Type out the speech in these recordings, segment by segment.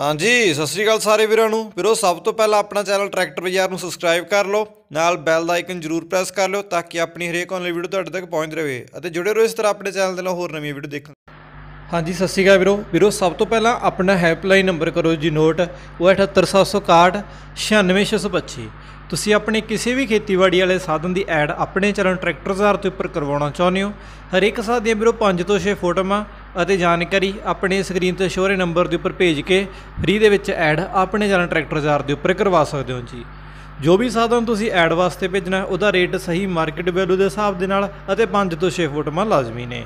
ਹਾਂਜੀ ਸਤਿ ਸ੍ਰੀ ਅਕਾਲ ਸਾਰੇ ਵੀਰਾਂ ਨੂੰ ਵੀਰੋ ਸਭ ਤੋਂ ਪਹਿਲਾਂ ਆਪਣਾ ਚੈਨਲ ਟਰੈਕਟਰ ਬਾਜ਼ਾਰ ਨੂੰ ਸਬਸਕ੍ਰਾਈਬ ਕਰ ਲਓ ਨਾਲ ਬੈਲ ਦਾ ਆਈਕਨ ਜਰੂਰ ਪ੍ਰੈਸ ਕਰ ਲਓ ਤਾਂ ਕਿ ਆਪਣੀ ਹਰੇਕ ਆਨਲਾਈਨ ਵੀਡੀਓ ਤੁਹਾਡੇ ਤੱਕ ਪਹੁੰਚ ਰਹੇ ਅਤੇ ਜੁੜੇ ਰਹੋ ਇਸ ਤਰ੍ਹਾਂ ਆਪਣੇ ਚੈਨਲ ਦੇ ਨਾਲ ਹੋਰ ਨਵੀਆਂ ਵੀਡੀਓ ਦੇਖਣ ਹਾਂਜੀ ਸਤਿ ਸ਼੍ਰੀ ਅਕਾਲ ਵੀਰੋ ਵੀਰੋ ਸਭ ਤੋਂ ਪਹਿਲਾਂ ਆਪਣਾ ਹੈਲਪਲਾਈਨ ਨੰਬਰ ਕਰੋ ਜੀ ਨੋਟ ਉਹ 78761 ਤੁਸੀਂ ਆਪਣੇ ਕਿਸੇ ਵੀ ਖੇਤੀਬਾੜੀ ਵਾਲੇ ਸਾਧਨ ਦੀ ਐਡ ਆਪਣੇ ਚੈਨਲ ਟਰੈਕਟਰ ਬਾਜ਼ਾਰ ਤੇ ਉੱਪਰ ਕਰਵਾਉਣਾ ਚਾਹੁੰਦੇ ਹੋ ਹਰ ਇੱਕ ਸਾਧ ਦੀਆਂ ਵੀਰੋ 5 ਤੋਂ 6 ਫੋਟੋਆਂ ਅਤੇ ਜਾਣਕਾਰੀ ਆਪਣੇ ਸਕਰੀਨ ਤੇ ਸ਼ੋਅ ਨੰਬਰ ਦੇ ਉੱਪਰ ਭੇਜ ਕੇ ਫ੍ਰੀ ਦੇ ਵਿੱਚ ਐਡ ਆਪਣੇ ਜਾਨ ਟਰੈਕਟਰ ਜ਼ਾਰ ਦੇ ਉੱਪਰ ਕਰਵਾ ਸਕਦੇ ਹੋ ਜੀ ਜੋ ਵੀ ਸਾਧਨ ਤੁਸੀਂ ਐਡ ਵਾਸਤੇ ਭੇਜਣਾ ਉਹਦਾ ਰੇਟ ਸਹੀ ਮਾਰਕੀਟ ਵੈਲਿਊ ਦੇ ਹਿਸਾਬ ਦੇ ਨਾਲ ਅਤੇ 5 ਤੋਂ 6 ਫੁੱਟ ਮਾ ਲਾਜ਼ਮੀ ਨੇ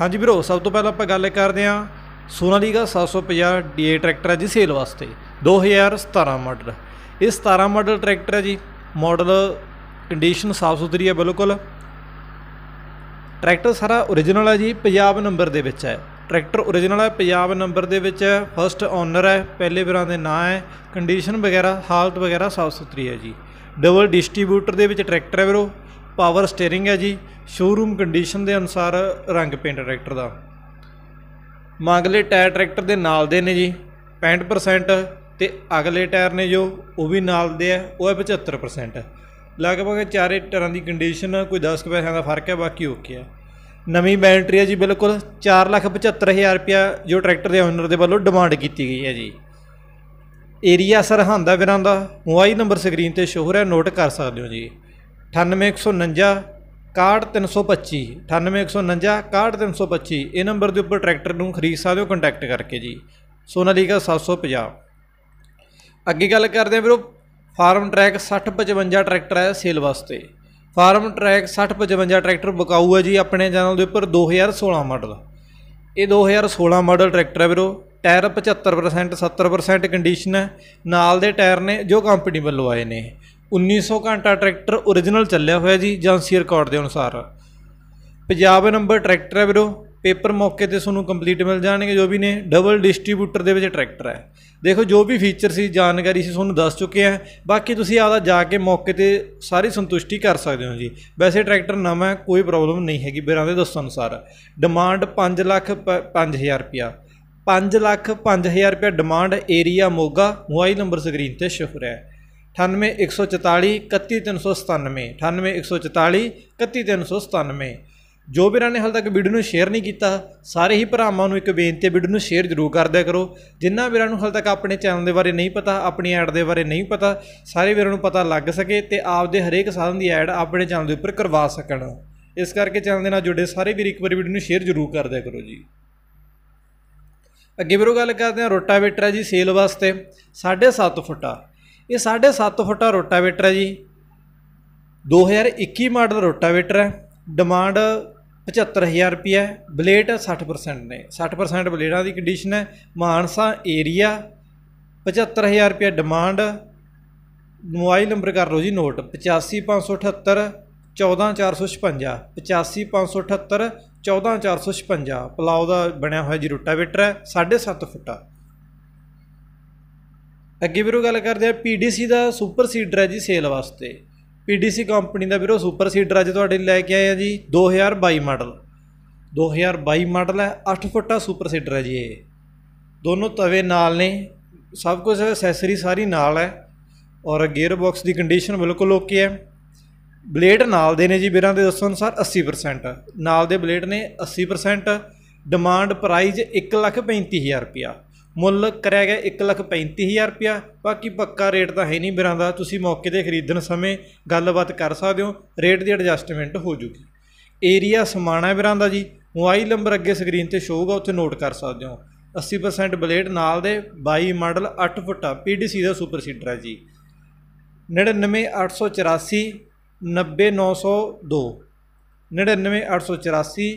ਹਾਂਜੀ ਵੀਰੋ ਸਭ ਤੋਂ ਪਹਿਲਾਂ ਆਪਾਂ ਗੱਲ ਕਰਦੇ ਹਾਂ ਸੋਨਾਲੀਗਾ 750 ਡੀਏ ਟਰੈਕਟਰ ਹੈ ਜੀ ਸੇਲ ਵਾਸਤੇ 2017 ਮਾਡਲ ਇਹ 17 ਮਾਡਲ ਟਰੈਕਟਰ ਹੈ ਜੀ ਮਾਡਲ ਕੰਡੀਸ਼ਨ ਸਾਫ ਸੁਥਰੀ ਹੈ ਬਿਲਕੁਲ ਟਰੈਕਟਰ ਸਾਰਾ origignal ਹੈ ਜੀ ਪੰਜਾਬ ਨੰਬਰ ਦੇ ਵਿੱਚ ਹੈ ਟਰੈਕਟਰ origignal ਹੈ ਪੰਜਾਬ ਨੰਬਰ ਦੇ ਵਿੱਚ ਹੈ ਫਰਸਟ ਓਨਰ ਹੈ ਪਹਿਲੇ ਵਿਰਾਂ ਦੇ ਨਾਂ ਹੈ ਕੰਡੀਸ਼ਨ ਵਗੈਰਾ ਹਾਲਤ ਵਗੈਰਾ ਸਾਫ ਸੁਥਰੀ ਹੈ ਜੀ ਡਬਲ ਡਿਸਟ੍ਰੀਬਿਊਟਰ ਦੇ ਵਿੱਚ ਟਰੈਕਟਰ ਹੈ ਵੀਰੋ ਪਾਵਰ ਸਟੀering ਹੈ ਜੀ ਸ਼ੋਰੂਮ ਕੰਡੀਸ਼ਨ ਦੇ ਅਨੁਸਾਰ ਰੰਗ ਪੇਂਟ ਟਰੈਕਟਰ ਦਾ ਮਾਗਲੇ ਟਾਇਰ ਟਰੈਕਟਰ ਦੇ ਨਾਲ ਦੇ ਨੇ ਜੀ 65% ਤੇ ਅਗਲੇ ਟਾਇਰ ਨੇ ਜੋ ਉਹ ਵੀ ਨਾਲ ਦੇ ਆ ਉਹ ਹੈ 75% ਲਗਭਗ ਚਾਰੇ ਟਰਾਂ ਦੀ ਕੰਡੀਸ਼ਨ ਕੋਈ 10 ਪੈਸਿਆਂ ਦਾ ਫਰਕ ਹੈ ਬਾਕੀ ਓਕੇ ਆ ਨਵੀਂ ਬੈਟਰੀ ਹੈ ਜੀ ਬਿਲਕੁਲ 475000 ਰੁਪਿਆ ਜੋ ਟਰੈਕਟਰ ਦੇ ਓਨਰ ਦੇ ਵੱਲੋਂ ਡਿਮਾਂਡ ਕੀਤੀ ਗਈ ਹੈ ਜੀ ਏਰੀਆ ਸਰਹੰਦ ਦਾ ਵਿਰਾਂ ਦਾ ਮੋਬਾਈਲ ਨੰਬਰ ਸਕਰੀਨ ਤੇ ਸ਼ੋਅ ਹੋ ਰਿਹਾ ਨੋਟ ਕਰ ਸਕਦੇ ਹੋ ਜੀ 98149 6325 98149 ਇਹ ਨੰਬਰ ਦੇ ਉੱਪਰ ਟਰੈਕਟਰ ਨੂੰ ਖਰੀਦ ਸਕਦੇ ਹੋ ਕੰਟੈਕਟ ਕਰਕੇ ਜੀ ਸੋਨਾਲੀਕਾ 750 ਅੱਗੇ ਗੱਲ ਕਰਦੇ ਆ ਵੀਰੋ ਫਾਰਮ ਟਰੈਕ 6055 ਟਰੈਕਟਰ ਹੈ ਸੇਲ ਵਾਸਤੇ ਫਾਰਮ ਟਰੈਕ 6055 ਟਰੈਕਟਰ ਬਕਾਊ ਹੈ ਜੀ ਆਪਣੇ ਚੈਨਲ ਦੇ ਉੱਪਰ 2016 ਮਾਡਲ ਇਹ 2016 ਮਾਡਲ ਟਰੈਕਟਰ ਹੈ ਵੀਰੋ ਟਾਇਰ 75% 70% ਕੰਡੀਸ਼ਨ ਹੈ ਨਾਲ ਦੇ ਟਾਇਰ ਨੇ ਜੋ ਕੰਪਨੀ ਵੱਲੋਂ ਆਏ ਨੇ 1900 ਘੰਟਾ ਟਰੈਕਟਰ origignal ਚੱਲਿਆ ਹੋਇਆ ਜੀ ਏਜੰਸੀ ਰਿਕਾਰਡ ਦੇ ਅਨੁਸਾਰ ਪੰਜਾਬ ਨੰਬਰ ਟਰੈਕਟਰ ਹੈ ਵੀਰੋ ਪੇਪਰ ਮੌਕੇ ਤੇ ਤੁਹਾਨੂੰ ਕੰਪਲੀਟ ਮਿਲ ਜਾਣਗੇ ਜੋ ਵੀ ਨੇ ਡਬਲ ਡਿਸਟ੍ਰੀਬਿਊਟਰ ਦੇ ਵਿੱਚ ਟਰੈਕਟਰ ਹੈ ਦੇਖੋ ਜੋ ਵੀ ਫੀਚਰ ਸੀ ਜਾਣਕਾਰੀ ਸੀ ਤੁਹਾਨੂੰ ਦੱਸ ਚੁੱਕੇ ਆ ਬਾਕੀ ਤੁਸੀਂ ਆਪਦਾ ਜਾ ਕੇ ਮੌਕੇ ਤੇ ਸਾਰੀ ਸੰਤੁਸ਼ਟੀ ਕਰ ਸਕਦੇ ਹੋ ਜੀ ਵੈਸੇ ਟਰੈਕਟਰ ਨਵਾਂ ਕੋਈ ਪ੍ਰੋਬਲਮ ਨਹੀਂ ਹੈਗੀ ਬਿਰਾਂ ਦੇ ਦੱਸਣ ਅਨੁਸਾਰ ਡਿਮਾਂਡ 5 ਲੱਖ 5000 ਰੁਪਿਆ 5 ਲੱਖ 5000 ਰੁਪਿਆ demand area Moga mobile number screen ਤੇ ਸ਼ੋਅ ਹੈ 9814431397 9814431397 ਜੋ ਵੀਰਾਂ ਨੇ ਹਾਲ ਤੱਕ ਵੀਡੀਓ ਨੂੰ ਸ਼ੇਅਰ ਨਹੀਂ ਕੀਤਾ ਸਾਰੇ ਹੀ ਭਰਾਵਾਂ ਨੂੰ ਇੱਕ ਬੇਨਤੀ ਹੈ ਵੀਡੀਓ ਨੂੰ ਸ਼ੇਅਰ ਜ਼ਰੂਰ ਕਰ ਦਿਆ ਕਰੋ ਜਿਨ੍ਹਾਂ ਵੀਰਾਂ ਨੂੰ ਹਾਲ ਤੱਕ ਆਪਣੇ ਚੈਨਲ ਦੇ ਬਾਰੇ ਨਹੀਂ ਪਤਾ ਆਪਣੀ ਐਡ ਦੇ ਬਾਰੇ ਨਹੀਂ ਪਤਾ ਸਾਰੇ ਵੀਰਾਂ ਨੂੰ ਪਤਾ ਲੱਗ ਸਕੇ ਤੇ ਆਪਦੇ ਹਰੇਕ ਸਾਧਨ ਦੀ ਐਡ ਆਪਣੇ ਚੈਨਲ ਦੇ ਉੱਪਰ ਕਰਵਾ ਸਕਣ ਇਸ ਕਰਕੇ ਚੈਨਲ ਦੇ ਨਾਲ ਜੁੜੇ ਸਾਰੇ ਵੀਰ ਇੱਕ ਵਾਰ ਵੀਡੀਓ ਨੂੰ ਸ਼ੇਅਰ ਜ਼ਰੂਰ ਕਰ ਦਿਆ ਕਰੋ ਜੀ ਅੱਗੇ ਵੀਰੋ ਗੱਲ ਕਰਦੇ ਹਾਂ ਰੋਟਾਵੇਟਰ ਜੀ ਸੇਲ ਵਾਸਤੇ 7.5 ਫੁੱਟਾ ਇਹ 7.5 ਫੁੱਟਾ ਰੋਟਾਵੇਟਰ ਹੈ ਜੀ 2021 ਮਾਡਲ ਰੋਟਾਵੇਟਰ ਹੈ ਡਿਮਾਂਡ 75000 ਰੁਪਏ ਬਲੇਡ 60% ਨੇ 60% ਬਲੇਡਾਂ ਦੀ ਕੰਡੀਸ਼ਨ ਹੈ ਮਾਨਸਾ ਏਰੀਆ 75000 ਰੁਪਏ ਡਿਮਾਂਡ ਮੋਬਾਈਲ ਨੰਬਰ ਕਰ ਲਓ ਜੀ ਨੋਟ 85578 14456 85578 14456 ਪਲਾਉ ਦਾ ਬਣਿਆ ਹੋਇਆ ਜੀ ਰੋਟਾਵੇਟਰ ਹੈ 7.5 ਫੁੱਟਾ ਅੱਗੇ ਵੀਰੋ ਗੱਲ ਕਰਦੇ ਆ ਪੀਡੀਸੀ ਦਾ ਸੁਪਰ ਸੀਡਰ ਹੈ ਜੀ ਸੇਲ ਵਾਸਤੇ ਪੀਡੀਸੀ ਕੰਪਨੀ ਦਾ ਵੀਰੋ ਸੁਪਰ ਸੀਡਰ ਅੱਜ ਤੁਹਾਡੇ ਲਈ ਲੈ ਕੇ ਆਏ ਆ ਜੀ 2022 ਮਾਡਲ 2022 ਮਾਡਲ ਹੈ 8 ਫੁੱਟਾ ਸੁਪਰ ਸੀਡਰ ਹੈ ਜੀ ਇਹ ਦੋਨੋਂ ਤਵੇ ਨਾਲ ਨੇ ਸਭ ਕੁਝ ਐਕਸੈਸਰੀ ਸਾਰੀ ਨਾਲ ਹੈ ਔਰ ਗੇਅਰ ਬਾਕਸ ਦੀ ਕੰਡੀਸ਼ਨ ਬਿਲਕੁਲ ਓਕੇ ਹੈ ਬਲੇਡ ਨਾਲ ਦੇ ਨੇ ਜੀ ਵੀਰਾਂ ਦੇ ਦੱਸੋ ਅਨਸਾਰ 80% ਨਾਲ ਦੇ ਬਲੇਡ ਨੇ 80% ਡਿਮਾਂਡ ਪ੍ਰਾਈਜ਼ 135000 ਰੁਪਿਆ ਮੁੱਲ ਕਰਿਆ ਗਿਆ 135000 ਰੁਪਿਆ ਬਾਕੀ ਪੱਕਾ ਰੇਟ ਤਾਂ ਹੈ ਨਹੀਂ ਬਿਰਾਂ ਦਾ ਤੁਸੀਂ ਮੌਕੇ ਤੇ ਖਰੀਦਣ ਸਮੇਂ ਗੱਲਬਾਤ ਕਰ ਸਕਦੇ ਹੋ ਰੇਟ ਦੀ ਐਡਜਸਟਮੈਂਟ ਹੋ ਜੂਗੀ ਏਰੀਆ ਸਮਾਣਾ ਬਿਰਾਂ ਦਾ ਜੀ ਮੋਬਾਈਲ ਨੰਬਰ ਅੱਗੇ ਸਕਰੀਨ ਤੇ ਸ਼ੋ ਹੋਊਗਾ ਉੱਥੇ ਨੋਟ ਕਰ ਸਕਦੇ ਹੋ 80% ਬਲੇਡ ਨਾਲ ਦੇ 22 ਮਾਡਲ 8 ਫੁੱਟਾ ਪੀਡੀਸੀ ਦਾ ਸੁਪਰ ਸੀਡਰ ਹੈ ਜੀ 99884 90902 99884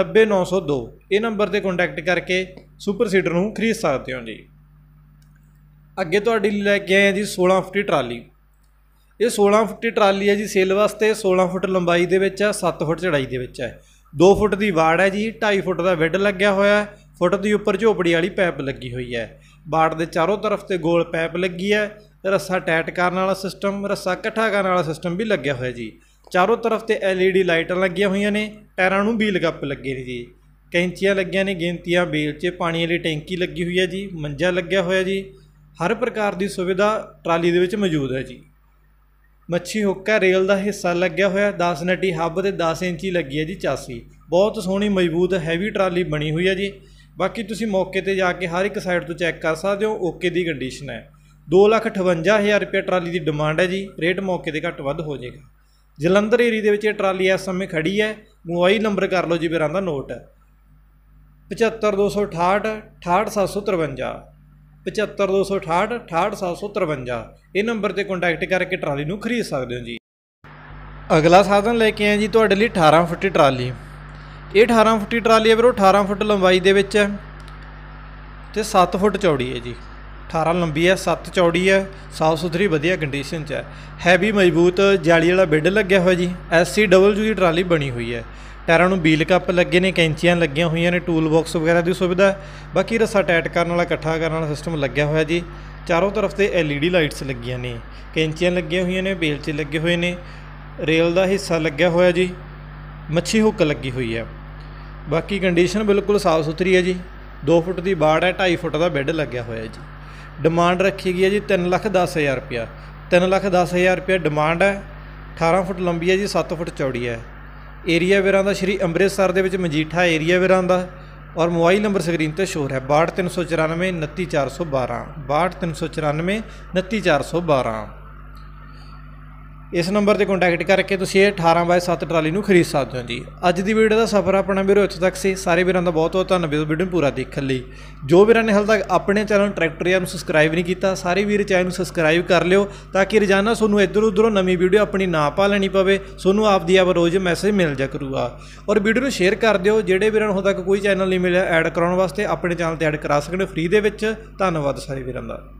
90902 ਇਹ ਨੰਬਰ ਤੇ ਕੰਟੈਕਟ ਕਰਕੇ ਸੁਪਰ ਸੀਡਰ ਨੂੰ ਖਰੀਦ ਸਕਦੇ ਹੋ ਜੀ ਅੱਗੇ ਤੁਹਾਡੀ ਲੈ ਕੇ ਆਏ ਜੀ 16 ਫੁੱਟ ਟਰਾਲੀ ਇਹ 16 ਫੁੱਟ ਦੀ ਟਰਾਲੀ ਹੈ ਜੀ ਸੇਲ ਵਾਸਤੇ 16 ਫੁੱਟ ਲੰਬਾਈ ਦੇ ਵਿੱਚ ਹੈ 7 ਫੁੱਟ ਚੜਾਈ ਦੇ ਵਿੱਚ ਹੈ 2 ਫੁੱਟ ਦੀ ਬਾੜ ਹੈ ਜੀ 2.5 ਫੁੱਟ ਦਾ ਵਿੱਡ ਲੱਗਿਆ ਹੋਇਆ ਹੈ ਫੁੱਟ ਦੀ ਉੱਪਰ ਝੋਪੜੀ ਵਾਲੀ ਪਾਈਪ ਲੱਗੀ ਹੋਈ ਹੈ ਬਾੜ ਦੇ ਚਾਰੋਂ ਤਰਫ ਤੇ ਗੋਲ ਪਾਈਪ ਲੱਗੀ ਹੈ ਰੱਸਾ ਟਾਈਟ ਕਰਨ ਵਾਲਾ ਸਿਸਟਮ ਰੱਸਾ ਇਕੱਠਾ ਕਰਨ ਵਾਲਾ ਸਿਸਟਮ ਵੀ ਲੱਗਿਆ ਹੋਇਆ ਜੀ ਚਾਰੋਂ ਤਰਫ ਤੇ ਐਲਈਡੀ ਲਾਈਟਾਂ ਲੱਗੀਆਂ ਹੋਈਆਂ ਨੇ ਟਾਇਰਾਂ ਨੂੰ ਵੀ ਲਗੱਪ ਲੱਗੇ ਨੇ ਜੀ ਕੈਂਚੀਆਂ ਲੱਗੀਆਂ ਨੇ ਗਿਣਤੀਆਂ ਬੇਲ 'ਚ ਪਾਣੀ ਵਾਲੀ ਟੈਂਕੀ ਲੱਗੀ ਹੋਈ ਹੈ ਜੀ ਮੰਜਾ ਲੱਗਿਆ ਹੋਇਆ ਜੀ ਹਰ ਪ੍ਰਕਾਰ ਦੀ ਸੁਵਿਧਾ ਟਰਾਲੀ ਦੇ ਵਿੱਚ ਮੌਜੂਦ ਹੈ ਜੀ ਮੱਛੀ ਹੁੱਕਾ ਰੇਲ ਦਾ ਹਿੱਸਾ ਲੱਗਿਆ ਹੋਇਆ 10 ਨੱਡੀ ਹੱਬ ਤੇ 10 ਇੰਚੀ ਲੱਗੀ ਹੈ ਜੀ ਚਾਸੀ ਬਹੁਤ ਸੋਹਣੀ ਮਜ਼ਬੂਤ ਹੈਵੀ ਟਰਾਲੀ ਬਣੀ ਹੋਈ ਹੈ ਜੀ ਬਾਕੀ ਤੁਸੀਂ ਮੌਕੇ ਤੇ ਜਾ ਕੇ ਹਰ ਇੱਕ ਸਾਈਡ ਤੋਂ ਚੈੱਕ ਕਰ ਸਕਦੇ ਹੋ ਓਕੇ ਦੀ ਕੰਡੀਸ਼ਨ ਹੈ 258000 ਰੁਪਏ ਟਰਾਲੀ ਦੀ ਡਿਮਾਂਡ ਹੈ ਜੀ ਰੇਟ ਮੌਕੇ ਤੇ ਘੱਟ ਵੱਧ ਹੋ ਜਾਏਗਾ ਜਲੰਧਰ ਏਰੀਆ ਦੇ ਵਿੱਚ ਇਹ ਟਰਾਲੀ ਇਸ ਸਮੇਂ ਖੜੀ ਹੈ ਮੋਬਾਈਲ ਨੰਬਰ ਕਰ ਲਓ ਜੀ ਵੀਰਾਂ ਦਾ ਨੋਟ ਹੈ 75268 68753 75268 68753 ਇਹ ਨੰਬਰ ਤੇ ਕੰਟੈਕਟ ਕਰਕੇ ਟਰਾਲੀ ਨੂੰ ਖਰੀਦ ਸਕਦੇ ਹੋ ਜੀ ਅਗਲਾ ਸਾਧਨ ਲੈ ਕੇ ਆਏ ਜੀ ਤੁਹਾਡੇ ਲਈ 18 ਫੁੱਟ ਟਰਾਲੀ ਇਹ 18 ਫੁੱਟ ਟਰਾਲੀ ਹੈ ਵੀਰੋ 18 ਫੁੱਟ ਲੰਬਾਈ ਦੇ ਵਿੱਚ ਹੈ ਤੇ 7 ਫੁੱਟ ਚੌੜੀ ਹੈ ਜੀ 18 ਲੰਬੀ ਹੈ 7 ਚੌੜੀ ਹੈ ਸਾਫ ਸੁਥਰੀ ਵਧੀਆ ਕੰਡੀਸ਼ਨ 'ਚ ਹੈ ਹੈਵੀ ਮਜ਼ਬੂਤ ਜਾਲੀ ਵਾਲਾ ਬੈੱਡ ਲੱਗਿਆ ਹੋਇਆ ਜੀ ਐਸਸੀ ਡਬਲ ਯੂ ਦੀ ਟਰਾਲੀ ਬਣੀ ਹੋਈ ਹੈ ਟਾਇਰਾਂ ਨੂੰ ਬੀਲ ਕੱਪ ਲੱਗੇ ਨੇ ਕੈਂਚੀਆਂ ਲੱਗੀਆਂ ਹੋਈਆਂ ਨੇ ਟੂਲ ਬਾਕਸ ਵਗੈਰਾ ਦੀ ਸੁਵਿਧਾ ਬਾਕੀ ਰੱਸਾ ਟਾਈਟ ਕਰਨ ਵਾਲਾ ਇਕੱਠਾ ਕਰਨ ਵਾਲਾ ਸਿਸਟਮ ਲੱਗਿਆ ਹੋਇਆ ਜੀ ਚਾਰੋਂ ਤਰਫ ਤੇ ਐਲਈਡੀ ਲਾਈਟਸ ਲੱਗੀਆਂ ਨੇ ਕੈਂਚੀਆਂ ਲੱਗੀਆਂ ਹੋਈਆਂ ਨੇ ਬੇਲ 'ਚ ਲੱਗੇ ਹੋਏ ਨੇ ਰੇਲ ਦਾ ਹਿੱਸਾ ਲੱਗਿਆ ਹੋਇਆ ਜੀ ਮੱਛੀ ਹੁੱਕ ਲੱਗੀ ਹੋਈ ਹੈ ਬਾਕੀ ਕੰਡੀਸ਼ਨ ਬਿਲਕੁਲ ਸਾਫ਼ ਸੁਥਰੀ ਹੈ ਜੀ 2 ਫੁੱਟ ਦੀ ਬਾੜ ਹੈ 2.5 ਫੁੱਟ ਦਾ ਬੈੱਡ ਲੱਗਿਆ ਹੋਇਆ ਜੀ ਡਿਮਾਂਡ ਰੱਖੀ ਗਈ ਹੈ ਜੀ 3 ਲੱਖ ਹਜ਼ਾਰ ਰੁਪਿਆ 3 ਲੱਖ ਹਜ਼ਾਰ ਰੁਪਿਆ ਡਿਮਾਂਡ ਹੈ 18 ਫੁੱਟ ਲੰਬੀ ਹੈ ਜੀ 7 ਫੁੱਟ ਚੌੜੀ ਹੈ ਏਰੀਆ ਵੀਰਾਂ ਦਾ ਸ਼੍ਰੀ ਅੰਮ੍ਰਿਤਸਰ ਦੇ ਵਿੱਚ ਮਜੀਠਾ ਏਰੀਆ ਵੀਰਾਂ ਦਾ ਔਰ ਮੋਬਾਈਲ ਨੰਬਰ ਸਕਰੀਨ ਤੇ ਸ਼ੋਰ ਹੈ 6239499412 6239499412 ਇਸ ਨੰਬਰ ਤੇ ਕੰਟੈਕਟ ਕਰਕੇ ਤੁਸੀਂ ਇਹ 18/7 ਟਰਾਲੀ ਨੂੰ ਖਰੀਦ ਸਕਦੇ ਹੋ ਜੀ ਅੱਜ ਦੀ ਵੀਡੀਓ ਦਾ ਸਫ਼ਰ ਆਪਣਾ ਵੀਰੋ ਇੱਥੇ ਤੱਕ ਸੀ ਸਾਰੇ ਵੀਰਾਂ ਦਾ ਬਹੁਤ ਬਹੁਤ ਧੰਨਵਾਦ ਵੀਡੀਓ ਪੂਰਾ ਦੇਖਣ ਲਈ ਜੋ ਵੀਰਾਂ ਨੇ ਹਾਲ ਤੱਕ ਆਪਣੇ ਚੈਨਲ ਨੂੰ ਟਰੈਕਟਰੀਆ ਨੂੰ ਸਬਸਕ੍ਰਾਈਬ ਨਹੀਂ ਕੀਤਾ ਸਾਰੇ ਵੀਰ ਚੈਨਲ ਨੂੰ ਸਬਸਕ੍ਰਾਈਬ ਕਰ ਲਿਓ ਤਾਂ ਕਿ ਰੋਜ਼ਾਨਾ ਤੁਹਾਨੂੰ ਇੱਧਰ ਉੱਧਰੋਂ ਨਵੀਂ ਵੀਡੀਓ ਆਪਣੀ ਨਾ ਪਾ ਲੈਣੀ ਪਵੇ ਤੁਹਾਨੂੰ ਆਪ ਦੀ ਆਪ ਰੋਜ਼ ਮੈਸੇਜ ਮਿਲ ਜਾ ਕਰੂਗਾ ਔਰ ਵੀਡੀਓ ਨੂੰ ਸ਼ੇਅਰ ਕਰ ਦਿਓ ਜਿਹੜੇ ਵੀਰਾਂ ਨੂੰ ਹਾਲ ਤੱਕ ਕੋਈ ਚੈਨਲ ਨਹੀਂ ਮਿਲਿਆ ਐਡ ਕਰਾਉਣ ਵਾਸਤੇ ਆਪਣੇ ਚੈਨਲ ਤੇ ਐਡ ਕਰਾ ਸਕਦੇ ਹੋ ਫ੍ਰੀ ਦੇ ਵਿੱਚ ਧੰਨਵਾਦ ਸਾਰੇ ਵੀਰਾਂ ਦਾ